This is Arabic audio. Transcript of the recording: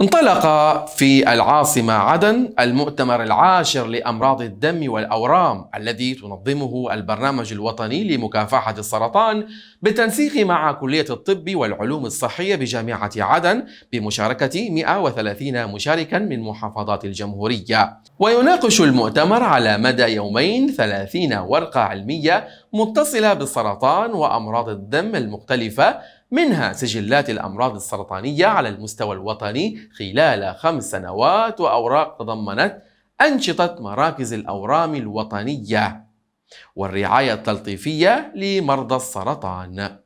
انطلق في العاصمة عدن المؤتمر العاشر لأمراض الدم والأورام الذي تنظمه البرنامج الوطني لمكافحة السرطان بالتنسيق مع كلية الطب والعلوم الصحية بجامعة عدن بمشاركة 130 مشاركا من محافظات الجمهورية ويناقش المؤتمر على مدى يومين 30 ورقة علمية متصلة بالسرطان وأمراض الدم المختلفة منها سجلات الأمراض السرطانية على المستوى الوطني خلال خمس سنوات وأوراق تضمنت أنشطة مراكز الأورام الوطنية والرعاية التلطيفية لمرضى السرطان